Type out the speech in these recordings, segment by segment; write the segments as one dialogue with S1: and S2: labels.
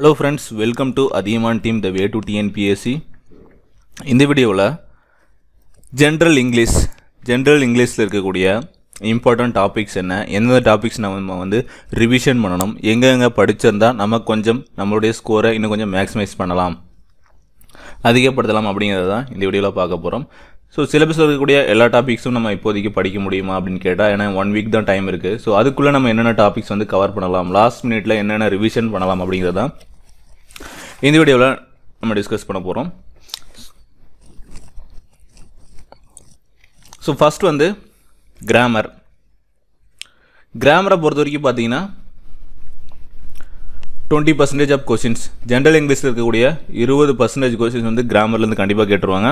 S1: hello friends welcome to Athiyaman team the way to TNPSC இந்த வீடியோவில் general English general இங்கிலீஷில் இருக்கக்கூடிய இம்பார்ட்டன்ட் டாபிக்ஸ் என்ன எந்தெந்த டாபிக்ஸ் நம்ம வந்து ரிவிஷன் பண்ணணும் எங்கெங்கே படிச்சிருந்தா நம்ம கொஞ்சம் நம்மளுடைய ஸ்கோரை இன்னும் கொஞ்சம் மேக்ஸிமைஸ் பண்ணலாம் அதிகப்படுத்தலாம் அப்படிங்கிறத தான் இந்த வீடியோவில் பார்க்க போகிறோம் ஸோ சிலபஸில் இருக்கக்கூடிய எல்லா டாபிக்ஸும் நம்ம இப்போதைக்கு படிக்க முடியுமா அப்படின்னு கேட்டால் ஏன்னா ஒன் வீக் தான் டைம் இருக்குது ஸோ அதுக்குள்ளே நம்ம என்னென்ன டாபிக்ஸ் வந்து கவர் பண்ணலாம் லாஸ்ட் மினிட்டில் என்னென்ன ரிவிஷன் பண்ணலாம் அப்படிங்கிறது தான் இந்த வீடியோவில் நம்ம டிஸ்கஸ் பண்ண போகிறோம் ஸோ ஃபஸ்ட் வந்து கிராமர் கிராமரை பொறுத்த வரைக்கும் பார்த்தீங்கன்னா twenty percentage of questions general இங்கிலீஷில் இருக்கக்கூடிய இருபது பர்சன்டேஜ் கொஷின்ஸ் வந்து கிராமர்லேருந்து கண்டிப்பாக கேட்டுருவாங்க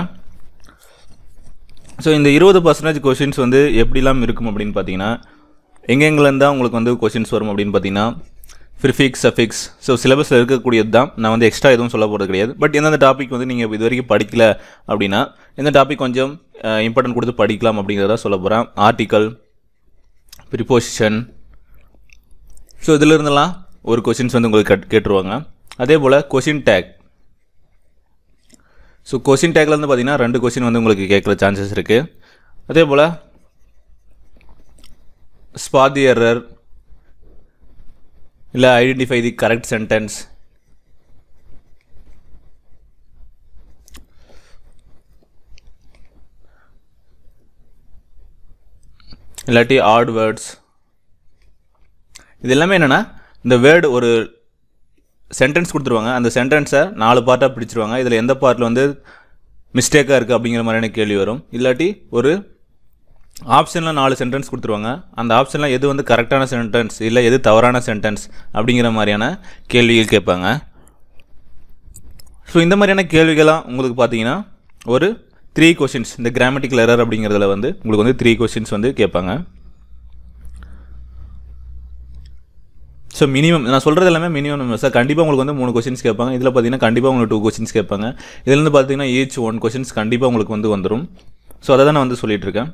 S1: ஸோ இந்த இருபது பர்சன்டேஜ் கொஷின்ஸ் வந்து எப்படிலாம் இருக்கும் அப்படின்னு பார்த்தீங்கன்னா எங்கெங்கேருந்து உங்களுக்கு வந்து கொஷின்ஸ் வரும் அப்படின்னு பார்த்தீங்கன்னா ஃபிரிஃபிக்ஸ் சஃபிக்ஸ் ஸோ சிலபஸில் இருக்கக்கூடியது தான் நான் வந்து எக்ஸ்ட்ரா எதுவும் சொல்ல போகிறது கிடையாது பட் எந்தெந்த டாபிக் வந்து நீங்கள் இது வரைக்கும் படிக்கல அப்படின்னா எந்த டாபிக் கொஞ்சம் இம்பார்ட்டன்ட் கொடுத்து படிக்கலாம் அப்படிங்கிறத சொல்ல போகிறேன் ஆர்டிக்கல் ப்ரிப்போசிஷன் ஸோ இதிலிருந்துலாம் ஒரு கொஷின்ஸ் வந்து உங்களுக்கு கட் கேட்டுருவாங்க அதே போல் கொஷின் டேக் ஸோ கொஷின் டேக்கில் வந்து பார்த்தீங்கன்னா ரெண்டு கொஷின் வந்து உங்களுக்கு கேட்குற சான்சஸ் இருக்குது அதே போல் ஸ்பாதி எரர் இல்லை ஐடென்டிஃபை தி கரெக்ட் சென்டென்ஸ் இல்லாட்டி ஆட் வேர்ட்ஸ் இது எல்லாமே என்னென்னா இந்த வேர்டு ஒரு சென்டென்ஸ் கொடுத்துருவாங்க அந்த சென்டென்ஸை நாலு பார்ட்டாக பிடிச்சிருவாங்க இதில் எந்த பார்ட்டில் வந்து மிஸ்டேக்காக இருக்குது அப்படிங்கிற மாதிரியான கேள்வி வரும் இல்லாட்டி ஒரு ஆப்ஷனில் நாலு சென்டென்ஸ் கொடுத்துருவாங்க அந்த ஆப்ஷனில் எது வந்து கரெக்டான சென்டென்ஸ் இல்லை எது தவறான சென்டென்ஸ் அப்படிங்கிற மாதிரியான கேள்விகள் கேட்பாங்க ஸோ இந்த மாதிரியான கேள்விகளாக உங்களுக்கு பார்த்தீங்கன்னா ஒரு த்ரீ கொஷின்ஸ் இந்த கிராமட்டிக்கல் எரர் அப்படிங்கிறதுல வந்து உங்களுக்கு வந்து த்ரீ கொஷின்ஸ் வந்து கேட்பாங்க ஸோ மினிமம் நான் சொல்கிறது எல்லாமே மினிமம் நம்பர் சார் கண்டிப்பாக உங்களுக்கு வந்து மூணு கொஷின்ஸ் கேட்பாங்க இதில் பார்த்தீங்கன்னா கண்டிப்பாக உங்களுக்கு டூ கொஷின்ஸ் கேட்பாங்க இதுலேருந்து பார்த்தீங்கன்னா ஈச் ஒன் கொஷின்ஸ் கண்டிப்பாக உங்களுக்கு வந்து வந்துடும் ஸோ அதை தான் நான் வந்து சொல்லிகிட்ருக்கேன்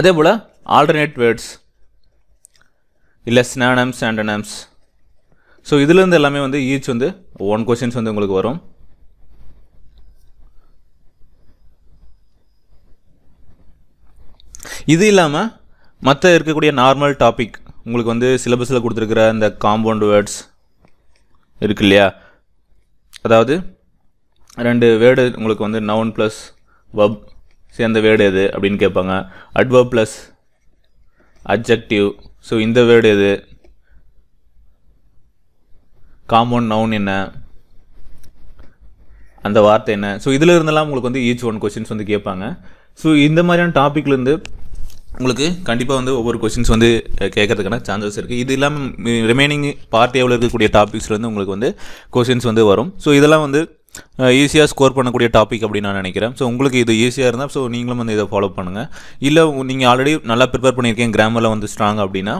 S1: அதே போல் ஆல்டர்னேட் வேர்ட்ஸ் இல்லை ஸ்னானம்ஸ் ஆண்டனம்ஸ் ஸோ இதுலேருந்து எல்லாமே வந்து ஈச் வந்து ஒன் கொஷின்ஸ் வந்து உங்களுக்கு வரும் இது இல்லாமல் மற்ற இருக்கக்கூடிய நார்மல் டாபிக் உங்களுக்கு வந்து சிலபஸில் கொடுத்துருக்கிற இந்த காம்பவுண்ட் வேர்ட்ஸ் இருக்கு இல்லையா அதாவது ரெண்டு வேர்டு உங்களுக்கு வந்து நவுன் ப்ளஸ் வப் சேர்ந்த வேர்டு எது அப்படின்னு கேட்பாங்க அட்வோ ப்ளஸ் அப்ஜெக்டிவ் ஸோ இந்த வேர்டு எது காமன் நவுன் என்ன அந்த வார்த்தை என்ன ஸோ இதில் இருந்தெல்லாம் உங்களுக்கு வந்து ஈச் ஒன் கொஷின்ஸ் வந்து கேட்பாங்க ஸோ இந்த மாதிரியான டாப்பிக்லேருந்து உங்களுக்கு கண்டிப்பாக வந்து ஒவ்வொரு கொஷின்ஸ் வந்து கேட்கறதுக்கான சான்சஸ் இருக்குது இது இல்லாமல் ரிமைனிங் பார்ட்டி எவ்வளோ இருக்கக்கூடிய டாபிக்ஸ்லேருந்து உங்களுக்கு வந்து கொஷின்ஸ் வந்து வரும் ஸோ இதெல்லாம் வந்து ஈஸியாக ஸ்கோர் பண்ணக்கூடிய டாபிக் அப்படின்னு நான் நினைக்கிறேன் ஸோ உங்களுக்கு இது ஈஸியாக இருந்தால் ஸோ நீங்களும் வந்து இதை ஃபாலோ பண்ணுங்கள் இல்லை நீங்கள் ஆல்ரெடி நல்லா ப்ரிப்பேர் பண்ணியிருக்கீங்க கிராமரில் வந்து ஸ்ட்ராங் அப்படின்னா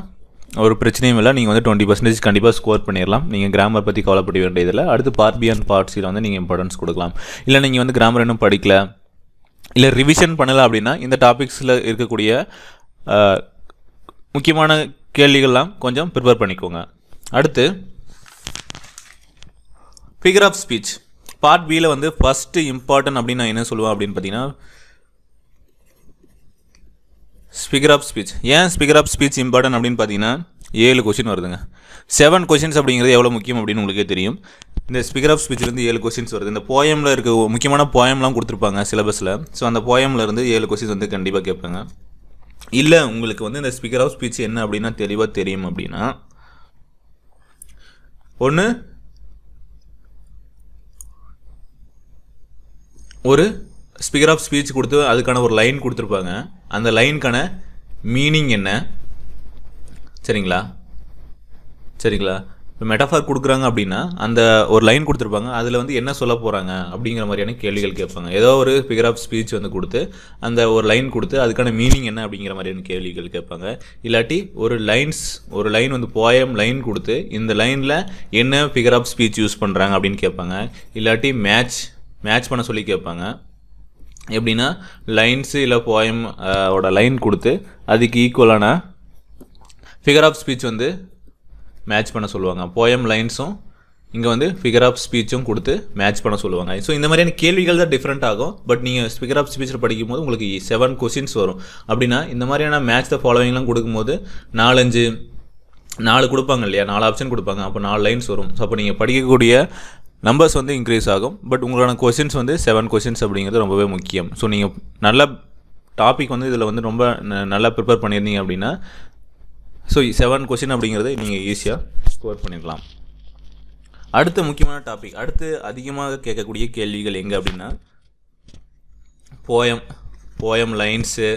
S1: ஒரு பிரச்சனையும் இல்லை நீங்கள் வந்து டுவெண்ட்டி பர்சன்டேஜ் கண்டிப்பாக ஸ்கோர் பண்ணிடலாம் நீங்கள் கிராமர் பற்றி கவலைப்பட வேண்டியதில்லை அடுத்து பார்ட் பி அண்ட் பார்ட் சியில் வந்து நீங்கள் இம்பார்ட்டன்ஸ் கொடுக்கலாம் இல்லை நீங்கள் வந்து கிராமர் இன்னும் படிக்கல இல்லை ரிவிஷன் பண்ணல அப்படின்னா இந்த டாபிக்ஸில் இருக்கக்கூடிய முக்கியமான கேள்விகள்லாம் கொஞ்சம் ப்ரிப்பேர் பண்ணிக்கோங்க அடுத்து ஃபிகர் ஆஃப் ஸ்பீச் பார்ட் பியில் வந்து ஃபஸ்ட்டு இம்பார்ட்டன்ட் அப்படின்னு நான் என்ன சொல்லுவேன் அப்படின்னு பார்த்தீங்கன்னா ஸ்பீக்கர் ஆஃப் ஸ்பீச் ஏன் ஸ்பீக்கர் ஆஃப் ஸ்பீச் இம்பார்ட்டன்ட் அப்படின்னு பார்த்தீங்கன்னா ஏழு கொஷின் வருதுங்க செவன் கொஷின்ஸ் அப்படிங்கிறது எவ்வளோ முக்கியம் அப்படின்னு உங்களுக்கே தெரியும் இந்த ஸ்பீக்கர் ஆஃப் ஸ்பீச்லேருந்து ஏழு கொஷின்ஸ் வருது இந்த போயமில் இருக்க முக்கியமான போயம்லாம் கொடுத்துருப்பாங்க சிலபஸில் ஸோ அந்த போயம்லேருந்து ஏழு கொஷின்ஸ் வந்து கண்டிப்பாக கேட்பாங்க இல்லை உங்களுக்கு வந்து இந்த ஸ்பீக்கர் ஆஃப் ஸ்பீச் என்ன அப்படின்னா தெளிவாக தெரியும் அப்படின்னா ஒன்று ஒரு ஸ்பீக்கர் ஆஃப் ஸ்பீச் கொடுத்து அதுக்கான ஒரு லைன் கொடுத்துருப்பாங்க அந்த லைனுக்கான மீனிங் என்ன சரிங்களா சரிங்களா இப்போ மெட்டாஃபார் கொடுக்குறாங்க அப்படின்னா அந்த ஒரு லைன் கொடுத்துருப்பாங்க அதில் வந்து என்ன சொல்ல போகிறாங்க அப்படிங்கிற மாதிரியான கேள்விகள் கேட்பாங்க ஏதோ ஒரு ஃபிகர் ஆஃப் ஸ்பீச் வந்து கொடுத்து அந்த ஒரு லைன் கொடுத்து அதுக்கான மீனிங் என்ன அப்படிங்கிற மாதிரியான கேள்விகள் கேட்பாங்க இல்லாட்டி ஒரு லைன்ஸ் ஒரு லைன் வந்து போயம் லைன் கொடுத்து இந்த லைனில் என்ன ஃபிகர் ஆஃப் ஸ்பீச் யூஸ் பண்ணுறாங்க அப்படின்னு கேட்பாங்க இல்லாட்டி மேட்ச் மேட்ச் பண்ண சொல்லி கேட்பாங்க எப்படின்னா லைன்ஸு இல்லை போயம் ஓட லைன் கொடுத்து அதுக்கு ஈக்குவலான ஃபிகர் ஆஃப் ஸ்பீச் வந்து மேட்ச் பண்ண சொல்லுவாங்க போயம் லைன்ஸும் இங்கே வந்து ஃபிகர் ஆஃப் ஸ்பீச்சும் கொடுத்து மேட்ச் பண்ண சொல்லுவாங்க ஸோ இந்த மாதிரியான கேள்விகள் தான் டிஃப்ரெண்ட் ஆகும் பட் நீங்கள் ஸ்பிகர் ஆஃப் ஸ்பீச்சில் படிக்கும் போது உங்களுக்கு செவன் கொஷின்ஸ் வரும் அப்படின்னா இந்த மாதிரியான மேட்ச் த ஃபாலோவிங்லாம் கொடுக்கும்போது நாலஞ்சு நாலு கொடுப்பாங்க இல்லையா நாலு ஆப்ஷன் கொடுப்பாங்க அப்போ நாலு லைன்ஸ் வரும் ஸோ அப்போ நீங்கள் படிக்கக்கூடிய நம்பர்ஸ் வந்து இன்க்ரீஸ் ஆகும் பட் உங்களான கொஷின்ஸ் வந்து செவன் கொஷின்ஸ் அப்படிங்கிறது ரொம்பவே முக்கியம் ஸோ நீங்கள் நல்ல டாபிக் வந்து இதில் வந்து ரொம்ப நல்லா ப்ரிப்பேர் பண்ணியிருந்தீங்க அப்படின்னா ஸோ செவன் கொஷின் அப்படிங்கிறத நீங்கள் ஈஸியாக ஸ்கோர் பண்ணிடலாம் அடுத்த முக்கியமான டாபிக் அடுத்து அதிகமாக கேட்கக்கூடிய கேள்விகள் எங்கே அப்படின்னா போயம் போயம் லைன்ஸு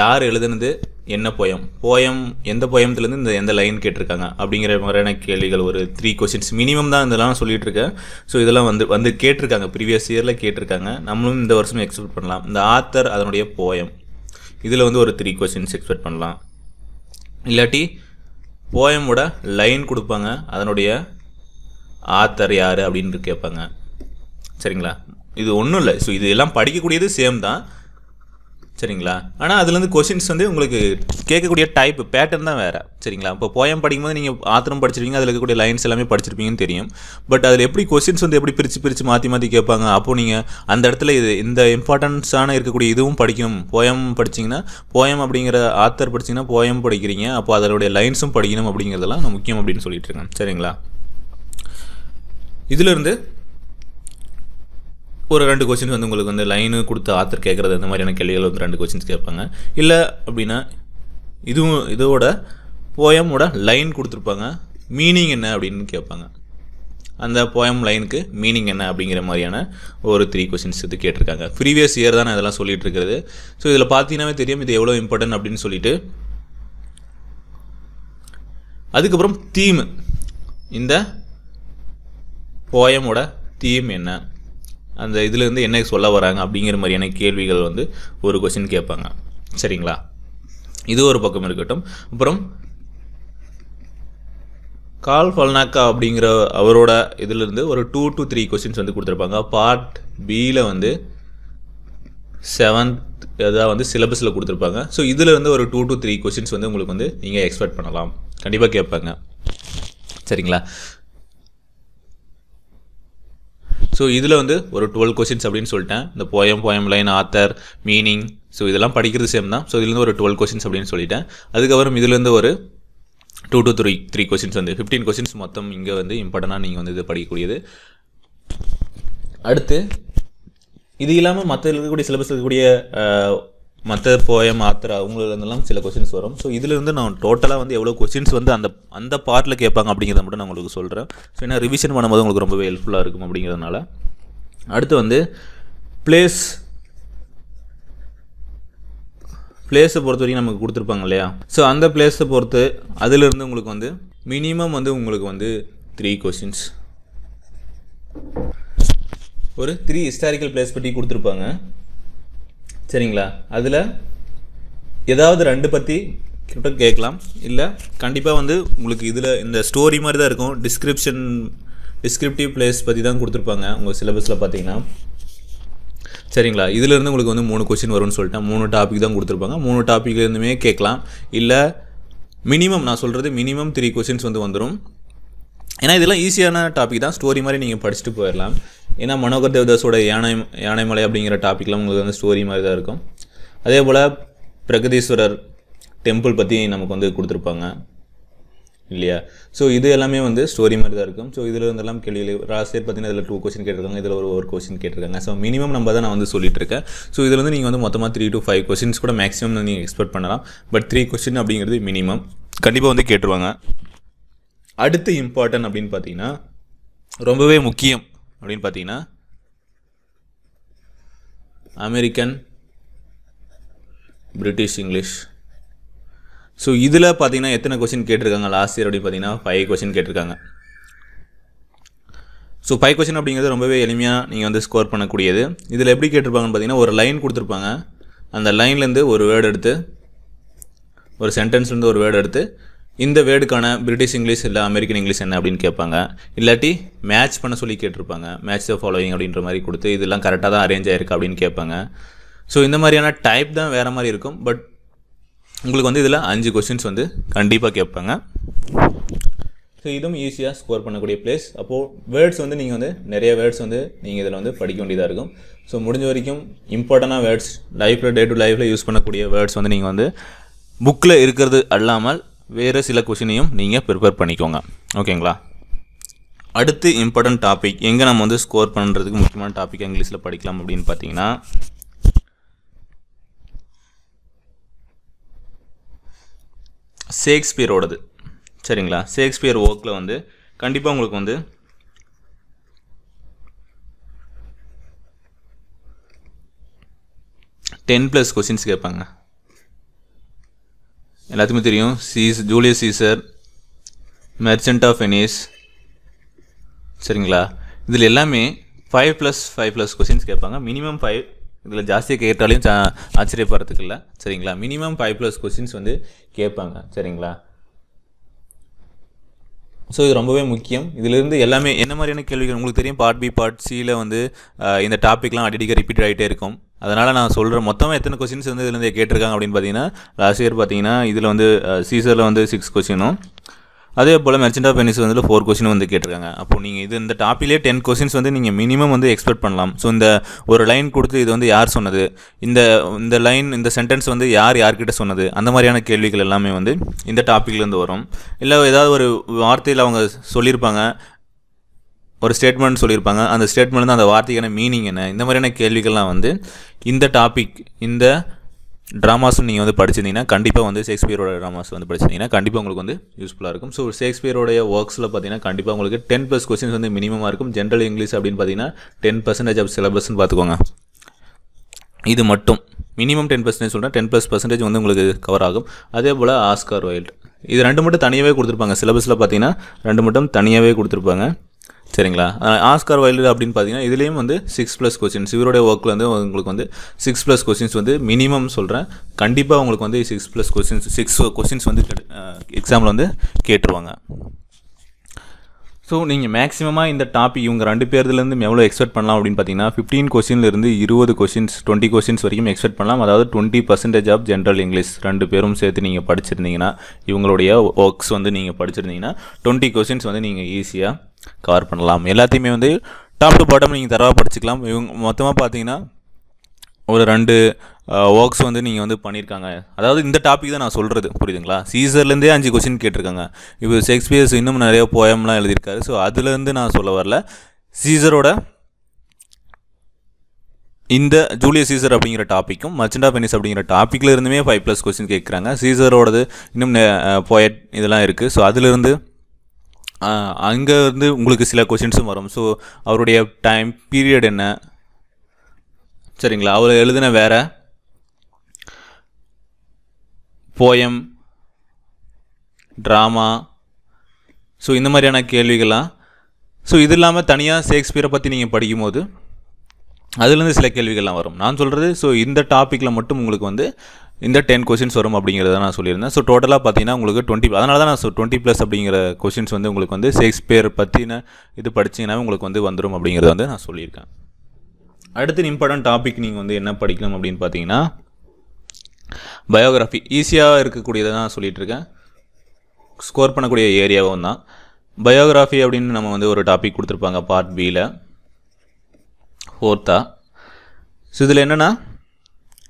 S1: யார் எழுதுனது என்ன போயம் போயம் எந்த போயம்லேருந்து இந்த எந்த லைன் கேட்டிருக்காங்க அப்படிங்கிற மாதிரியான கேள்விகள் ஒரு த்ரீ கொஷின்ஸ் மினிமம் தான் இதெல்லாம் சொல்லிட்டு இருக்கேன் ஸோ இதெல்லாம் வந்து வந்து கேட்டிருக்காங்க ப்ரீவியஸ் இயரில் கேட்டிருக்காங்க நம்மளும் இந்த வருஷம் எக்ஸ்பெக்ட் பண்ணலாம் இந்த ஆத்தர் அதனுடைய போயம் இதில் வந்து ஒரு த்ரீ கொஷின்ஸ் எக்ஸ்பெக்ட் பண்ணலாம் இல்லாட்டி போயமோட லைன் கொடுப்பாங்க அதனுடைய ஆத்தர் யார் அப்படின்னு கேட்பாங்க சரிங்களா இது ஒன்றும் இல்லை ஸோ இது எல்லாம் படிக்கக்கூடியது சேம் தான் சரிங்களா ஆனால் அதுலேருந்து கொஷின்ஸ் வந்து உங்களுக்கு கேட்கக்கூடிய டைப் பேட்டர்ன் தான் வேறு சரிங்களா இப்போ போயம் படிக்கும்போது நீங்கள் ஆத்திரம் படிச்சிருப்பீங்க அதில் இருக்கக்கூடிய லைன்ஸ் எல்லாமே படிச்சிருப்பீங்கன்னு தெரியும் பட் அதில் எப்படி கொஷின்ஸ் வந்து எப்படி பிரித்து பிரித்து மாற்றி மாற்றி கேட்பாங்க அப்போது நீங்கள் அந்த இடத்துல இது இந்த இம்பார்ட்டன்ஸான இருக்கக்கூடிய இதுவும் படிக்கணும் போயம் படிச்சிங்கன்னா போயம் அப்படிங்கிற ஆத்தர் படிச்சிங்கன்னா போயம் படிக்கிறீங்க அப்போ அதனுடைய லைன்ஸும் படிக்கணும் அப்படிங்கிறதெல்லாம் நான் முக்கியம் அப்படின்னு சொல்லிட்டு இருக்கேன் சரிங்களா இதிலிருந்து ஒரு ரெண்டு கொஸ்டின்ஸ் வந்து உங்களுக்கு வந்து லைனு கொடுத்து ஆத்தர் கேட்குறது அந்த மாதிரியான கேள்விகள் வந்து ரெண்டு கொஸ்டின்ஸ் கேட்பாங்க இல்லை அப்படின்னா இதுவும் இதோட போயமோட லைன் கொடுத்துருப்பாங்க மீனிங் என்ன அப்படின்னு கேட்பாங்க அந்த போயம் லைனுக்கு மீனிங் என்ன அப்படிங்கிற மாதிரியான ஒரு த்ரீ கொஸ்டின்ஸ் இது கேட்டிருக்காங்க ப்ரீவியஸ் இயர் தான் இதெல்லாம் சொல்லிகிட்டு இருக்கிறது ஸோ இதில் பார்த்தீங்கன்னாவே தெரியும் இது எவ்வளோ இம்பார்ட்டன்ட் அப்படின்னு சொல்லிட்டு அதுக்கப்புறம் தீம் இந்த போயமோட தீம் என்ன அந்த இதுலேருந்து என்ன சொல்ல வராங்க அப்படிங்கிற மாதிரியான கேள்விகள் வந்து ஒரு கொஷின் கேட்பாங்க சரிங்களா இது ஒரு பக்கம் இருக்கட்டும் அப்புறம் கால் ஃபல்னாக்கா அப்படிங்கிற அவரோட இதிலிருந்து ஒரு டூ டு த்ரீ கொஸ்டின்ஸ் வந்து கொடுத்துருப்பாங்க பார்ட் பியில் வந்து செவன்த் இதாக வந்து சிலபஸில் கொடுத்துருப்பாங்க ஸோ இதில் வந்து ஒரு டூ டு த்ரீ கொஸ்டின்ஸ் வந்து உங்களுக்கு வந்து நீங்கள் எக்ஸ்பெக்ட் பண்ணலாம் கண்டிப்பாக கேட்பாங்க சரிங்களா ஸோ இதில் வந்து ஒரு டுவெல் கொஸ்டின்ஸ் அப்படின்னு சொல்லிட்டேன் இந்த poem poem line author meaning so இதெல்லாம் படிக்கிறது சேம் தான் ஸோ இதுலேருந்து ஒரு டுவெல் கொஸ்டின்ஸ் அப்படின்னு சொல்லிட்டேன் அதுக்கப்புறம் இதுலேருந்து ஒரு two two three three questions வந்து ஃபிஃப்டீன் கொஸ்டின்ஸ் மொத்தம் இங்கே வந்து இம்பார்ட்டண்டாக நீங்கள் வந்து இது படிக்கக்கூடியது அடுத்து இது இல்லாமல் மற்ற இருக்கக்கூடிய சிலபஸ் இருக்கக்கூடிய மற்ற போயம் ஆத்திரா அவங்களெல்லாம் சில கொஷின்ஸ் வரும் ஸோ இதிலிருந்து நான் டோட்டலாக வந்து எவ்வளோ கொஷின்ஸ் வந்து அந்த அந்த பார்ட்டில் கேட்பாங்க அப்படிங்கிறத மட்டும் நான் உங்களுக்கு சொல்கிறேன் ஸோ ஏன்னா ரிவிஷன் பண்ணும்போது உங்களுக்கு ரொம்பவே ஹெல்ப்ஃபுல்லாக இருக்கும் அப்படிங்கிறதுனால அடுத்து வந்து பிளேஸ் பிளேஸை பொறுத்த வரைக்கும் நமக்கு கொடுத்துருப்பாங்க இல்லையா ஸோ அந்த பிளேஸை பொறுத்து அதிலிருந்து உங்களுக்கு வந்து மினிமம் வந்து உங்களுக்கு வந்து த்ரீ கொஷின்ஸ் ஒரு த்ரீ ஹிஸ்டாரிக்கல் பிளேஸ் பற்றி கொடுத்துருப்பாங்க சரிங்களா அதில் ஏதாவது ரெண்டு பற்றி கிட்ட கேட்கலாம் இல்லை கண்டிப்பாக வந்து உங்களுக்கு இதில் இந்த ஸ்டோரி மாதிரி தான் இருக்கும் டிஸ்கிரிப்ஷன் டிஸ்கிரிப்டிவ் பிளேஸ் பற்றி தான் கொடுத்துருப்பாங்க உங்கள் சிலபஸில் பார்த்தீங்கன்னா சரிங்களா இதிலேருந்து உங்களுக்கு வந்து மூணு கொஸ்டின் வரும்னு சொல்லிட்டேன் மூணு டாபிக் தான் கொடுத்துருப்பாங்க மூணு டாப்பிக்லேருந்துமே கேட்கலாம் இல்லை மினிமம் நான் சொல்கிறது மினிமம் த்ரீ கொஸ்டின்ஸ் வந்து வந்துடும் ஏன்னா இதெல்லாம் ஈஸியான டாபிக் தான் ஸ்டோரி மாதிரி நீங்கள் படிச்சுட்டு போயிடலாம் ஏன்னா மனோகர் தேவதாஸோட யானை யானைமலை அப்படிங்கிற டாப்பிக்லாம் உங்களுக்கு வந்து ஸ்டோரி மாதிரி தான் இருக்கும் அதே போல் பிரகதீஸ்வரர் டெம்பிள் பற்றி நமக்கு வந்து கொடுத்துருப்பாங்க இல்லையா ஸோ இது எல்லாமே வந்து ஸ்டோரி மாதிரி தான் இருக்கும் ஸோ இதில் இருந்தெல்லாம் கேள்வி ராசியர் பார்த்தீங்கன்னா இதில் டூ கொஸ்டின் கேட்டிருக்காங்க இதில் ஒரு ஒரு கொஸ்டின் கேட்டிருக்காங்க ஸோ மினிமம் நம்ம தான் நான் வந்து சொல்லிட்டு இருக்கேன் ஸோ இதில் வந்து நீங்கள் வந்து மொத்தமாக த்ரீ டு ஃபைவ் கொஸ்டின்ஸ் கூட மேக்ஸிமம் நீங்கள் எக்ஸ்பெக்ட் பண்ணலாம் பட் த்ரீ கொஸ்டின் அப்படிங்கிறது மினிமம் கண்டிப்பாக வந்து கேட்டுருவாங்க அடுத்து இம்பார்ட்டன்ட் அப்படின்னு பார்த்தீங்கன்னா ரொம்பவே முக்கியம் அப்படின்னு பார்த்தீங்கன்னா அமெரிக்கன் பிரிட்டிஷ் இங்கிலீஷ் ஸோ இதில் பார்த்தீங்கன்னா எத்தனை கொஷின் கேட்டிருக்காங்க லாஸ்ட் இயர் அப்படின்னு பார்த்தீங்கன்னா ஃபைவ் கொஷின் கேட்டிருக்காங்க ஸோ ஃபைவ் கொஷின் அப்படிங்கிறது ரொம்பவே எளிமையாக நீங்கள் வந்து ஸ்கோர் பண்ணக்கூடியது இதில் எப்படி கேட்டிருப்பாங்கன்னு பார்த்தீங்கன்னா ஒரு லைன் கொடுத்துருப்பாங்க அந்த லைன்லேருந்து ஒரு வேர்டு எடுத்து ஒரு சென்டென்ஸ்லேருந்து ஒரு வேர்டு எடுத்து இந்த வேர்டுக்கான பிரிட்டிஷ் இங்கிலீஷ் இல்லை அமெரிக்கன் இங்கிலீஷ் என்ன அப்படின்னு கேட்பாங்க இல்லாட்டி மேட்ச் பண்ண சொல்லி கேட்டிருப்பாங்க மேட்ச் த ஃபாலோயிங் அப்படின்ற மாதிரி கொடுத்து இதெல்லாம் கரெக்டாக தான் அரேஞ்ச் ஆயிருக்கு அப்படின்னு கேட்பாங்க ஸோ இந்த மாதிரியான டைப் தான் வேறு மாதிரி இருக்கும் பட் உங்களுக்கு வந்து இதில் அஞ்சு கொஸ்டின்ஸ் வந்து கண்டிப்பாக கேட்பாங்க ஸோ இதுவும் ஈஸியாக ஸ்கோர் பண்ணக்கூடிய பிளேஸ் அப்போது வேர்ட்ஸ் வந்து நீங்கள் வந்து நிறைய வேர்ட்ஸ் வந்து நீங்கள் இதில் வந்து படிக்க வேண்டியதாக இருக்கும் ஸோ முடிஞ்ச வரைக்கும் இம்பார்ட்டண்டாக வேர்ட்ஸ் லைஃப்பில் டே டு லைஃப்பில் யூஸ் பண்ணக்கூடிய வேர்ட்ஸ் வந்து நீங்கள் வந்து புக்கில் இருக்கிறது அல்லாமல் வேறு சில கொஷினையும் நீங்கள் ப்ரிப்பேர் பண்ணிக்கோங்க ஓகேங்களா அடுத்து இம்பார்ட்டன்ட் டாபிக் எங்கே நம்ம வந்து ஸ்கோர் பண்ணுறதுக்கு முக்கியமான டாபிக் இங்கிலீஷில் படிக்கலாம் அப்படின்னு பார்த்தீங்கன்னா ஷேக்ஸ்பியரோடது சரிங்களா ஷேக்ஸ்பியர் ஒர்க்கில் வந்து கண்டிப்பாக உங்களுக்கு வந்து டென் ப்ளஸ் கொஷின்ஸ் கேட்பாங்க எல்லாத்துக்குமே தெரியும் சீஸ் Julius Caesar Merchant of Venice சரிங்களா இதில் எல்லாமே five plus five plus questions கேட்பாங்க மினிமம் ஃபைவ் இதில் ஜாஸ்தியாக கேட்டாலையும் சா ஆச்சரியப்படுறதுக்கு இல்லை சரிங்களா மினிமம் ஃபைவ் ப்ளஸ் கொஸ்டின்ஸ் வந்து கேட்பாங்க சரிங்களா ஸோ இது ரொம்பவே முக்கியம் இதிலிருந்து எல்லாமே என்ன மாதிரியான கேள்விகள் உங்களுக்கு தெரியும் பார்ட் பி பார்ட் சியில் வந்து இந்த டாப்பிக்லாம் அடிக்கடி ரிப்பீட் ஆகிட்டே இருக்கும் அதனால் நான் சொல்கிறேன் மொத்தமாக எத்தனை கொஸ்டின்ஸ் வந்து இதுலேருந்து கேட்டிருக்காங்க அப்படின்னு பார்த்தீங்கன்னா லாஸ்ட் இயர் பார்த்தீங்கன்னா இதில் வந்து சீசரில் வந்து சிக்ஸ் கொஸ்டினும் அதே போல் மெர்ச்சன்ட் ஆஃப் பெனிஸ் வந்து ஃபோர் கொஸ்டின் வந்து கேட்டிருக்காங்க அப்போ நீங்கள் இது இந்த டாப்பிலே டென் கொஸ்டின்ஸ் வந்து நீங்கள் மினிமம் வந்து எக்ஸ்பெக்ட் பண்ணலாம் ஸோ இந்த ஒரு லைன் கொடுத்து இது வந்து யார் சொன்னது இந்த இந்த லைன் இந்த சென்டென்ஸ் வந்து யார் யார்கிட்ட சொன்னது அந்த மாதிரியான கேள்விகள் எல்லாமே வந்து இந்த டாப்பிக்லேருந்து வரும் இல்லை ஏதாவது ஒரு வார்த்தையில் அவங்க சொல்லியிருப்பாங்க ஒரு ஸ்டேட்மெண்ட் சொல்லியிருப்பாங்க அந்த ஸ்டேட்மெண்ட் அந்த வார்த்தைக்கான மீனிங் என்ன இந்த மாதிரியான கேள்விகள்லாம் வந்து இந்த டாபிக் இந்த ட்ராமாஸும் நீங்கள் வந்து படிச்சிருந்தீங்கன்னா கண்டிப்பாக வந்து ஷேக்ஸ்பியரோட ட்ராமாஸ் வந்து படிச்சிருந்தீங்கன்னா கண்டிப்பாக உங்களுக்கு வந்து யூஸ்ஃபுல்லாக இருக்கும் ஸோ ஷேக்ஸ்பியரோடைய ஒர்க்ஸில் பார்த்தீங்கன்னா கண்டிப்பாக உங்களுக்கு டென் ப்ளஸ் கொஸ்டின்ஸ் வந்து மினிமமாக இருக்கும் ஜென்ரல் இங்கிலீஷ் அப்படின்னு பார்த்தீங்கன்னா டென் பர்சன்டேஜ் ஆஃப் சிலபஸ்ன்னு பார்த்துக்கோங்க இது மட்டும் மினிமம் டென் பர்சன்டேஜ் சொல்கிறேன் டென் ப்ளஸ் பர்சன்டேஜ் வந்து உங்களுக்கு கவர் ஆகும் அதே போல் ஆஸ்கார் வைல்டு இது ரெண்டு மட்டும் தனியாகவே கொடுத்துருப்பாங்க சிலபஸில் பார்த்தீங்கன்னா ரெண்டு மட்டும் தனியாகவே கொடுத்துருப்பாங்க சரிங்களா ஆஸ்கார் வைல்டு அப்படின்னு பார்த்தீங்கன்னா இதுலேயும் வந்து சிக்ஸ் ப்ளஸ் கொஸ்டின்ஸ் இவருடைய ஒர்க்கில் வந்து உங்களுக்கு வந்து சிக்ஸ் ப்ளஸ் கொஸ்டின்ஸ் வந்து மினிமம் சொல்கிறேன் கண்டிப்பாக உங்களுக்கு வந்து six plus questions six questions வந்து எக்ஸாமில் வந்து கேட்டுருவாங்க ஸோ நீங்கள் மேக்ஸிமமாக இந்த டாபிக் இவங்க ரெண்டு பேர்லேருந்து எவ்வளோ எக்ஸ்பெக்ட் பண்ணலாம் அப்படின்னு பார்த்தீங்கன்னா ஃபிஃப்டீன் கொஸ்டின்லேருந்து இருபது கொஸ்டின்ஸ் டுவெண்ட்டி கொஸ்டின்ஸ் வரைக்கும் எக்ஸ்பெக்ட் பண்ணலாம் அதாவது twenty percentage of general English ரெண்டு பேரும் சேர்த்து நீங்கள் படிச்சிருந்தீங்கன்னா இவங்களுடைய ஒர்க்ஸ் வந்து நீங்கள் படிச்சிருந்தீங்கன்னா டுவெண்ட்டி கொஸ்டின்ஸ் வந்து நீங்கள் ஈஸியாக கவர் பண்ணலாம் எல்லாத்தையுமே வந்து டாப் டு பாட்டம் நீங்கள் தரவாக படிச்சுக்கலாம் இவங்க மொத்தமாக பார்த்தீங்கன்னா ஒரு ரெண்டு ஒர்க்ஸ் வந்து நீங்கள் வந்து பண்ணியிருக்காங்க அதாவது இந்த டாபிக் தான் நான் சொல்கிறது புரியுதுங்களா சீசர்லேருந்தே அஞ்சு கொஸ்டின் கேட்டிருக்காங்க இப்போ ஷேக்ஸ்பியர்ஸ் இன்னும் நிறைய போயம்லாம் எழுதியிருக்காரு ஸோ அதுலேருந்து நான் சொல்ல வரல சீசரோட இந்த ஜூலியஸ் சீசர் அப்படிங்கிற டாப்பிக்கும் மர்ச்சன்ட் ஆஃப் வெனிஸ் அப்படிங்கிற டாப்பிக்கில் இருந்துமே ஃபைவ் ப்ளஸ் கொஸ்டின் கேட்குறாங்க சீசரோடது இன்னும் போயட் இதெல்லாம் இருக்குது ஸோ அதிலிருந்து அங்கே வந்து உங்களுக்கு சில கொஷின்ஸும் வரும் ஸோ அவருடைய டைம் பீரியட் என்ன சரிங்களா அவர் எழுதின வேறு போயம் ட்ராமா ஸோ இந்த மாதிரியான கேள்விகள்லாம் ஸோ இது இல்லாமல் தனியாக ஷேக்ஸ்பியரை பற்றி நீங்கள் படிக்கும்போது அதுலேருந்து சில கேள்விகள்லாம் வரும் நான் சொல்கிறது ஸோ இந்த டாப்பிக்கில் மட்டும் உங்களுக்கு வந்து இந்த டென் கொஷின்ஸ் வரும் அப்படிங்கிறத நான் சொல்லியிருந்தேன் ஸோ டோட்டலாக பார்த்தீங்கன்னா உங்களுக்கு டுவெண்ட்டி அதனால தான் நான் ஸோ டுவெண்ட்டி ப்ளஸ் அப்படிங்கிற கொஷின்ஸ் வந்து உங்களுக்கு வந்து ஷேக்ஸ்பியர் பற்றின இது படிச்சிங்கன்னா உங்களுக்கு வந்து வந்துடும் அப்படிங்கிறத வந்து நான் சொல்லியிருக்கேன் அடுத்து இம்பார்ட்டன்ட் டாபிக் நீங்கள் வந்து என்ன படிக்கணும் அப்படின்னு பார்த்தீங்கன்னா பயோகிராஃபி ஈஸியாக இருக்கக்கூடியதை தான் சொல்லிகிட்ருக்கேன் ஸ்கோர் பண்ணக்கூடிய ஏரியாவும் தான் பயோகிராஃபி அப்படின்னு நம்ம வந்து ஒரு டாபிக் கொடுத்துருப்பாங்க பார்ட் பியில் ஃபோர்த்தா ஸோ இதில் என்னென்னா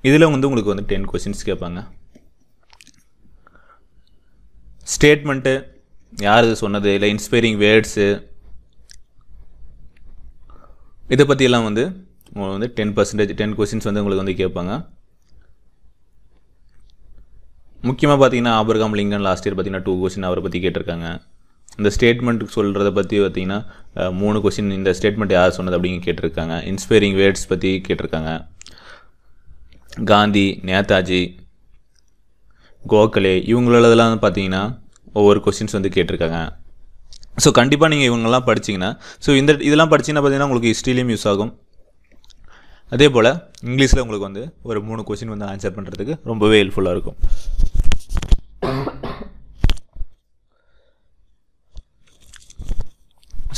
S1: இதில் வந்து உங்களுக்கு வந்து டென் கொஸ்டின்ஸ் கேட்பாங்க ஸ்டேட்மெண்ட்டு யார் இது சொன்னது இல்லை இன்ஸ்பைரிங் வேர்ட்ஸு இதை பற்றியெல்லாம் வந்து உங்களுக்கு வந்து டென் பர்சன்டேஜ் டென் கொஸ்டின்ஸ் வந்து உங்களுக்கு வந்து கேட்பாங்க முக்கியமாக பார்த்தீங்கன்னா ஆபர்காம் லிங்கன் லாஸ்ட் இயர் பார்த்தீங்கன்னா டூ கொஸ்டின் அவரை பற்றி கேட்டிருக்காங்க இந்த ஸ்டேட்மெண்ட் சொல்கிறத பற்றி பார்த்தீங்கன்னா மூணு கொஸ்டின் இந்த ஸ்டேட்மெண்ட் யார் சொன்னது அப்படின்னு கேட்டிருக்காங்க இன்ஸ்பைரிங் வேர்ட்ஸ் பற்றி கேட்டிருக்காங்க காந்தி நேதாஜி கோகலே இவங்களெல்லாம் பார்த்தீங்கன்னா ஒவ்வொரு கொஸ்டின்ஸ் வந்து கேட்டிருக்காங்க ஸோ கண்டிப்பாக நீங்கள் இவங்கெல்லாம் படிச்சிங்கன்னா ஸோ இந்த இதெல்லாம் படிச்சிங்கன்னா பார்த்தீங்கன்னா உங்களுக்கு ஹிஸ்ட்ரிலையும் யூஸ் ஆகும் அதே போல் இங்கிலீஷில் உங்களுக்கு வந்து ஒரு மூணு கொஸ்டின் வந்து ஆன்சர் பண்ணுறதுக்கு ரொம்பவே ஹெல்ப்ஃபுல்லாக இருக்கும்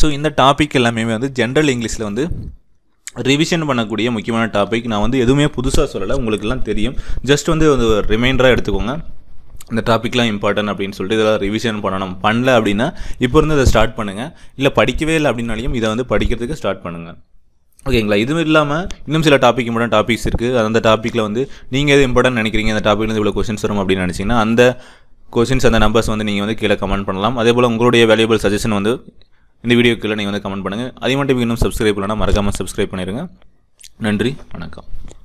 S1: ஸோ இந்த டாபிக் எல்லாமே வந்து ஜென்ரல் இங்கிலீஷில் வந்து ரிவிஷன் பண்ணக்கூடிய முக்கியமான டாபிக் நான் வந்து எதுவுமே புதுசாக சொல்லலை உங்களுக்குலாம் தெரியும் ஜஸ்ட் வந்து ஒரு ரிமைண்டராக எடுத்துக்கோங்க இந்த டாப்பிக்லாம் இம்பார்ட்டன் அப்படின்னு சொல்லிட்டு இதெல்லாம் ரிவிஷன் பண்ணணும் பண்ணல அப்படின்னா இப்போ இருந்து அதை ஸ்டார்ட் பண்ணுங்கள் இல்லை படிக்கவே இல்லை அப்படின்னாலையும் இதை வந்து படிக்கிறதுக்கு ஸ்டார்ட் பண்ணுங்கள் ஓகேங்களா இதுவும் இல்லாமல் இன்னும் சில டாபிக் இம்பார்ட்டன் டாபிக்ஸ் இருக்குது அந்த டாப்பிக்கில் வந்து நீங்கள் எது இம்பார்ட்டன்ட் நினைக்கிறீங்க அந்த டாப்பிக்லேருந்து இவ்வளோ கொஸ்டின்ஸ் வரும் அப்படின்னு நினச்சிங்கன்னா அந்த கொஸ்டின்ஸ் அந்த நம்பர்ஸ் வந்து நீங்கள் வந்து கீழே கமெண்ட் பண்ணலாம் அதே போல் உங்களுடைய வேல்யூபிள் சஜஷன் வந்து இந்த வீடியோ கீழே நீங்கள் வந்து கமெண்ட் பண்ணுங்கள் அதே மட்டும் இன்னும் சப்ஸ்கிரைப் பண்ணலாம் மறக்காமல் சப்ஸ்கிரைப் பண்ணிடுங்க நன்றி வணக்கம்